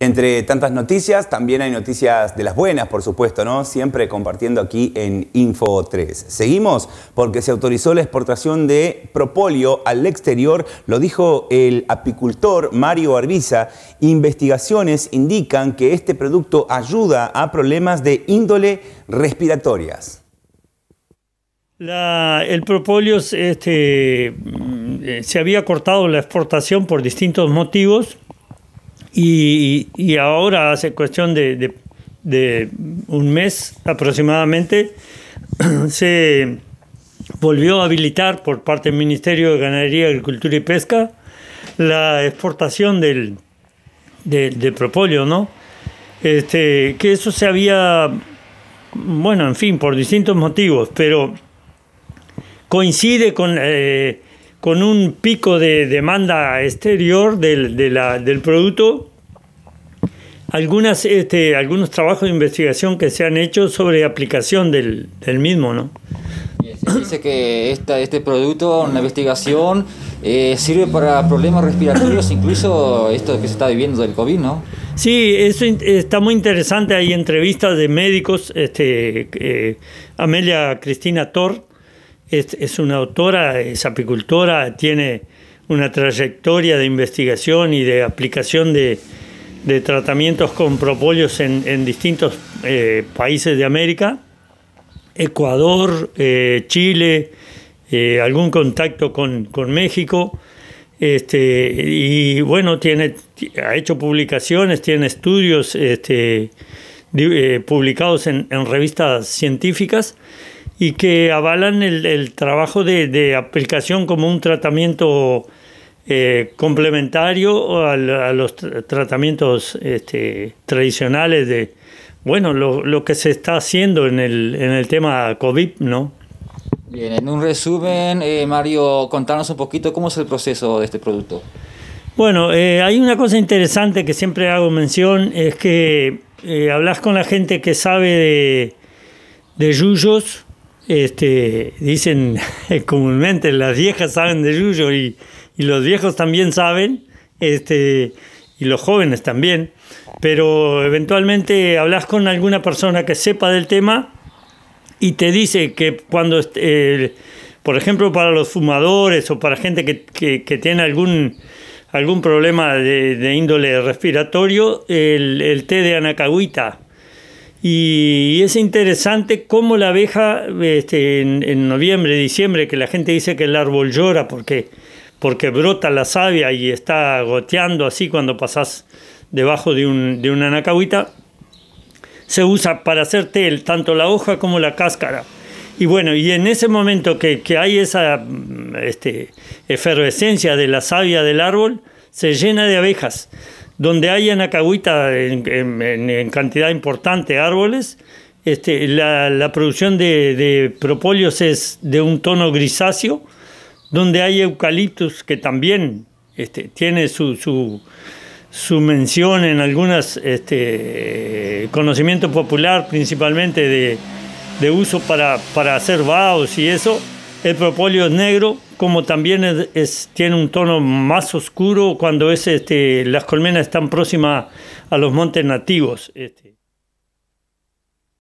Entre tantas noticias, también hay noticias de las buenas, por supuesto, ¿no? Siempre compartiendo aquí en Info 3. Seguimos porque se autorizó la exportación de propolio al exterior, lo dijo el apicultor Mario Arbiza. Investigaciones indican que este producto ayuda a problemas de índole respiratorias. el propolio este, mm, eh, se había cortado la exportación por distintos motivos y, ahora, hace cuestión de, un mes aproximadamente, se volvió a habilitar por parte del Ministerio de Ganadería, Agricultura y Pesca la exportación del, del, propóleo, ¿no? Este, que eso se había, bueno, en fin, por distintos motivos, pero coincide con eh, con un pico de demanda exterior del, producto, algunas, este, algunos trabajos de investigación que se han hecho sobre aplicación del, mismo, ¿no? Se dice que esta, este producto, una investigación, eh, sirve para problemas respiratorios, incluso esto que se está viviendo del COVID, ¿no? Sí, eso está muy interesante. Hay entrevistas de médicos, este, eh, Amelia Cristina Tor, es, una autora, es apicultora, tiene una trayectoria de investigación y de aplicación de, tratamientos con propolios en, distintos eh, países de América, Ecuador, eh, Chile, eh, algún contacto con, México. Este, y bueno, tiene, ha hecho publicaciones, tiene estudios este, publicados en, en revistas científicas y que avalan el, trabajo de, aplicación como un tratamiento eh, complementario a, los tratamientos este, tradicionales de, bueno, lo, que se está haciendo en el, tema COVID, ¿no? Bien, en un resumen, eh, Mario, contanos un poquito cómo es el proceso de este producto. Bueno, eh, hay una cosa interesante que siempre hago mención, es que hablas con la gente que sabe de, de yuyos este, dicen comúnmente, las viejas saben de yuyo y, los viejos también saben, este, y los jóvenes también, pero eventualmente hablas con alguna persona que sepa del tema y te dice que cuando, eh, por ejemplo, para los fumadores o para gente que, tiene algún algún problema de, índole respiratorio, el, el té de anacagüita, y es interesante cómo la abeja, este, en, noviembre, diciembre, que la gente dice que el árbol llora porque, porque brota la savia y está goteando así cuando pasas debajo de, un, de una anacahuita, se usa para hacer tel, tanto la hoja como la cáscara. Y bueno, y en ese momento que, hay esa este, efervescencia de la savia del árbol, se llena de abejas donde hay en en, cantidad importante árboles, este, la, producción de, de es de un tono grisáceo, donde hay eucaliptus que también este, tiene su, mención en algunos conocimientos este, conocimiento popular, principalmente de, uso para, hacer vaos y eso. El propóleo es negro, como también tiene un tono más oscuro cuando es, este, las colmenas están próximas a los montes nativos. Este.